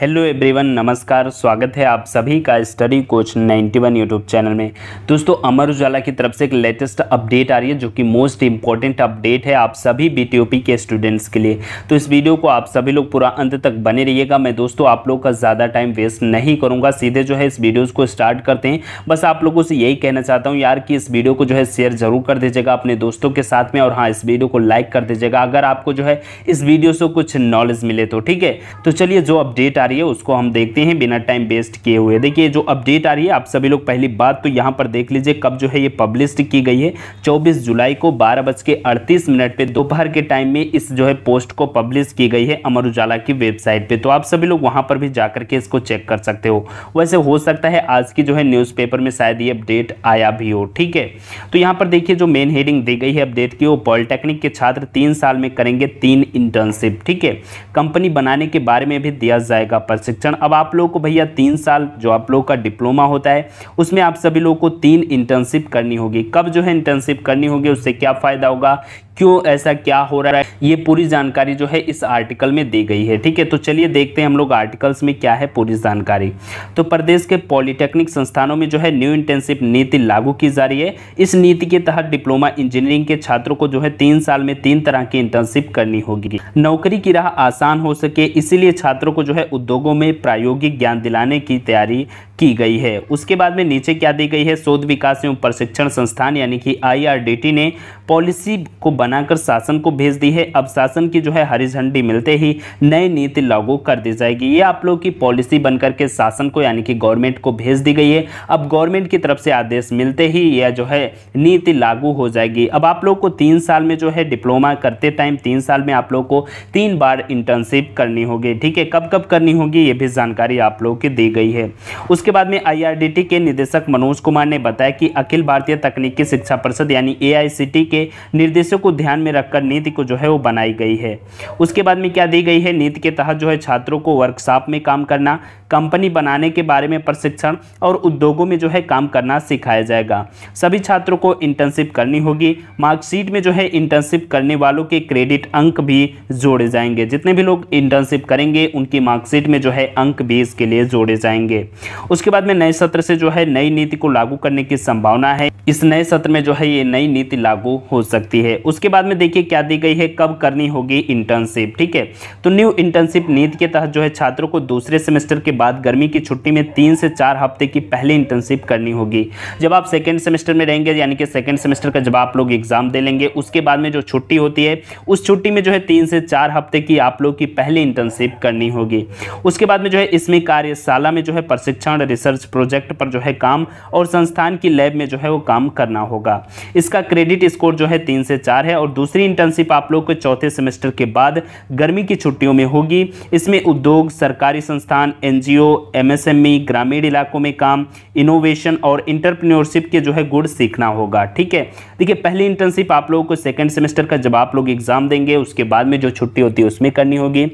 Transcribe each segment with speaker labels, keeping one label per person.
Speaker 1: hello everyone नमस्कार स्वागत है आप सभी का स्टडी कोच 91 यूट्यूब चैनल में दोस्तों अमर उजाला की तरफ से एक लेटेस्ट अपडेट आ रही है जो कि मोस्ट इंपॉर्टेंट अपडेट है आप सभी बीटीओपी के स्टूडेंट्स के लिए तो इस वीडियो को आप सभी लोग पूरा अंत तक बने रहिएगा मैं दोस्तों आप लोग का ज़्यादा टाइम वेस्ट नहीं करूँगा सीधे जो है इस वीडियोज़ को स्टार्ट करते हैं बस आप लोगों से यही कहना चाहता हूँ यार कि इस वीडियो को जो है शेयर ज़रूर कर दीजिएगा अपने दोस्तों के साथ में और हाँ इस वीडियो को लाइक कर दीजिएगा अगर आपको जो है इस वीडियो से कुछ नॉलेज मिले तो ठीक है तो चलिए जो अपडेट अपडेट आ रही है उसको हम देखते हैं बिना टाइम वेस्ट किए हुए देखिए जो अपडेट आ रही है आप सभी लोग पहली बात तो यहाँ पर देख लीजिए कब जो है ये पब्लिश की गई है चौबीस जुलाई को बारह बज के अड़तीस मिनट पर दोपहर के टाइम में इस जो है पोस्ट को पब्लिश की गई है अमर उजाला की वेबसाइट पर तो आप सभी लोग वहाँ पर भी जाकर के इसको चेक कर सकते हो वैसे हो सकता है आज की जो है न्यूज़ में शायद ये अपडेट आया भी हो ठीक है तो यहाँ पर देखिए जो मेन हेडिंग दी गई है अपडेट की वो पॉलिटेक्निक के छात्र तीन साल में करेंगे तीन इंटर्नशिप ठीक है कंपनी बनाने के बारे में भी दिया जाएगा प्रशिक्षण अब आप लोग को भैया तीन साल जो आप लोग का डिप्लोमा होता है उसमें आप सभी लोगों को तीन इंटर्नशिप करनी होगी कब जो है इंटर्नशिप करनी होगी उससे क्या फ़ायदा होगा क्यों ऐसा क्या हो रहा है ये पूरी जानकारी जो है इस आर्टिकल में दी गई है ठीक है तो चलिए देखते हैं हम लोग आर्टिकल्स में क्या है पूरी जानकारी तो प्रदेश के पॉलिटेक्निक संस्थानों में जो है न्यू इंटर्नशिप नीति लागू की जा रही है इस नीति के तहत डिप्लोमा इंजीनियरिंग के छात्रों को जो है तीन साल में तीन तरह की इंटर्नशिप करनी होगी नौकरी की राह आसान हो सके इसीलिए छात्रों को जो है उद्योगों में प्रायोगिक ज्ञान दिलाने की तैयारी की गई है उसके बाद में नीचे क्या दी गई है शोध विकास एवं प्रशिक्षण संस्थान यानी कि आईआरडीटी ने पॉलिसी को बनाकर शासन को भेज दी है अब शासन की जो है हरी झंडी मिलते ही नई नीति लागू कर दी जाएगी ये आप लोग की पॉलिसी बनकर के शासन को यानी कि गवर्नमेंट को भेज दी गई है अब गवर्नमेंट की तरफ से आदेश मिलते ही यह जो है नीति लागू हो जाएगी अब आप लोग को तीन साल में जो है डिप्लोमा करते टाइम तीन साल में आप लोग को तीन बार इंटर्नशिप करनी होगी ठीक है कब कब करनी होगी ये भी जानकारी आप लोग की दी गई है उसके इसके बाद में आईआरडीटी के निदेशक मनोज कुमार ने बताया कि अखिल भारतीय तकनीकी शिक्षा परिषद यानी एआईसीटी के निर्देशों को ध्यान में रखकर नीति को जो है वो बनाई गई है उसके बाद में क्या दी गई है नीति के तहत जो है छात्रों को वर्कशॉप में काम करना कंपनी बनाने के बारे में प्रशिक्षण और उद्योगों में जो है काम करना सिखाया जाएगा सभी छात्रों को इंटर्नशिप करनी होगी मार्कशीट में जो है इंटर्नशिप करने वालों के क्रेडिट अंक भी जोड़े जाएंगे जितने भी लोग इंटर्नशिप करेंगे उनकी मार्कशीट में जो है अंक भी इसके लिए जोड़े जाएंगे उसके बाद में नए सत्र से जो है नई नीति को लागू करने की संभावना है इस नए सत्र में जो है ये नई नीति लागू हो सकती है उसके बाद में देखिए क्या दी गई है कब करनी होगी इंटर्नशिप ठीक है तो न्यू इंटर्नशिप नीति के तहत जो है छात्रों को दूसरे सेमेस्टर के बाद गर्मी की छुट्टी में तीन से चार हफ्ते की पहले इंटर्नशिप करनी होगी जब आप सेकेंड सेमेस्टर में रहेंगे यानी कि सेकेंड सेमेस्टर का जब आप लोग एग्जाम दे लेंगे उसके बाद में जो छुट्टी होती है उस छुट्टी में जो है तीन से चार हफ्ते की आप लोग की पहली इंटर्नशिप करनी होगी उसके बाद में जो है इसमें कार्यशाला में जो है प्रशिक्षण रिसर्च प्रोजेक्ट पर जो है काम और संस्थान की लैब में जो है वो काम करना होगा इसका क्रेडिट स्कोर जो है तीन से चार है और दूसरी इंटर्नशिप आप लोग के चौथे सेमेस्टर के बाद गर्मी की छुट्टियों में होगी इसमें उद्योग सरकारी संस्थान एन जी e, ग्रामीण इलाकों में काम इनोवेशन और इंटरप्रीनियोरशिप के जो है गुड़ सीखना होगा ठीक है देखिए पहली इंटर्नशिप आप लोगों को सेकेंड सेमेस्टर का जब आप लोग एग्जाम देंगे उसके बाद में जो छुट्टी होती है उसमें करनी होगी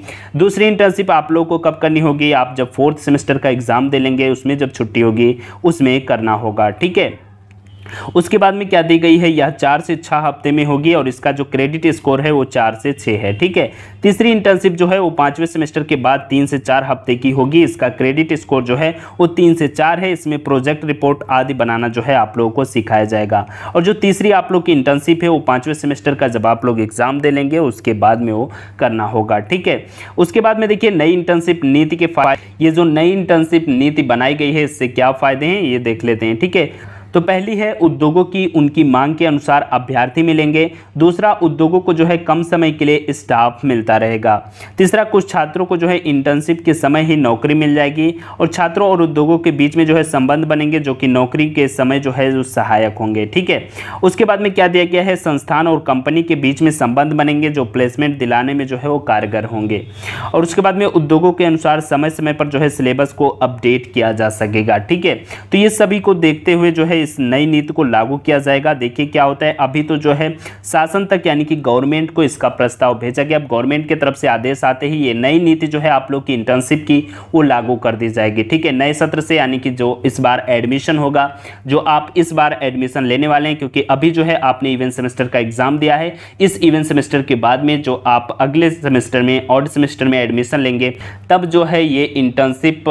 Speaker 1: दूसरी इंटर्नशिप आप लोगों को कब करनी होगी आप जब फोर्थ सेमेस्टर का एग्जाम दे लेंगे उस उसमें जब छुट्टी होगी उसमें करना होगा ठीक है उसके बाद में क्या दी गई है यह चार से छः हफ्ते में होगी और इसका जो क्रेडिट स्कोर है वो चार से छः है ठीक है तीसरी इंटर्नशिप जो है वो पाँचवें सेमेस्टर के बाद तीन से चार हफ्ते की होगी इसका क्रेडिट स्कोर जो है वो तीन से चार है इसमें प्रोजेक्ट रिपोर्ट आदि बनाना जो है आप लोगों को सिखाया जाएगा और जो तीसरी आप लोग की इंटर्नशिप है वो पाँचवें सेमेस्टर का जब आप लोग एग्ज़ाम दे लेंगे उसके बाद में वो करना होगा ठीक है उसके बाद में देखिए नई इंटर्नशिप नीति के ये जो नई इंटर्नशिप नीति बनाई गई है इससे क्या फ़ायदे हैं ये देख लेते हैं ठीक है तो पहली है उद्योगों की उनकी मांग के अनुसार अभ्यर्थी मिलेंगे दूसरा उद्योगों को जो है कम समय के लिए स्टाफ मिलता रहेगा तीसरा कुछ छात्रों को जो है इंटर्नशिप के समय ही नौकरी मिल जाएगी और छात्रों और उद्योगों के बीच में जो है संबंध बनेंगे जो कि नौकरी के समय जो है जो सहायक होंगे ठीक है उसके बाद में क्या दिया गया है संस्थान और कंपनी के बीच में संबंध बनेंगे जो प्लेसमेंट दिलाने में जो है वो कारगर होंगे और उसके बाद में उद्योगों के अनुसार समय समय पर जो है सिलेबस को अपडेट किया जा सकेगा ठीक है तो ये सभी को देखते हुए जो है इस नई नीति को लागू किया जाएगा देखिए क्या होता है अभी तो जो है शासन तक यानी कि गवर्नमेंट को इसका प्रस्ताव भेजा गया अब गवर्नमेंट की तरफ से आदेश आते ही ये नई नीति जो है आप लोग की इंटर्नशिप की वो लागू कर दी जाएगी ठीक है नए सत्र से यानी कि जो इस बार एडमिशन होगा जो आप इस बार एडमिशन लेने वाले हैं क्योंकि अभी जो है आपने इवेंट सेमेस्टर का एग्जाम दिया है इस इवेंट सेमेस्टर के बाद में जो आप अगले सेमेस्टर में और सेमेस्टर में एडमिशन लेंगे तब जो है ये इंटर्नशिप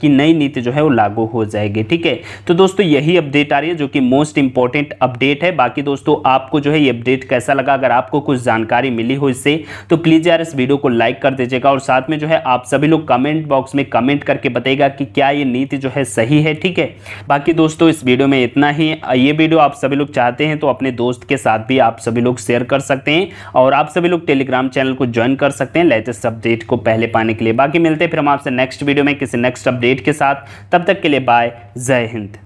Speaker 1: की नई नीति जो है वो लागू हो जाएगी ठीक है तो दोस्तों यही अब अपडेट आ रही है जो कि मोस्ट इंपॉर्टेंट अपडेट है बाकी दोस्तों आपको जो है ये अपडेट कैसा लगा अगर आपको कुछ जानकारी मिली हो इससे तो प्लीज़ यार इस वीडियो को लाइक कर दीजिएगा और साथ में जो है आप सभी लोग कमेंट बॉक्स में कमेंट करके बताएगा कि क्या ये नीति जो है सही है ठीक है बाकी दोस्तों इस वीडियो में इतना ही ये वीडियो आप सभी लोग चाहते हैं तो अपने दोस्त के साथ भी आप सभी लोग शेयर कर सकते हैं और आप सभी लोग टेलीग्राम चैनल को ज्वाइन कर सकते हैं लेटेस्ट अपडेट को पहले पाने के लिए बाकी मिलते हैं फिर हम आपसे नेक्स्ट वीडियो में किसी नेक्स्ट अपडेट के साथ तब तक के लिए बाय जय हिंद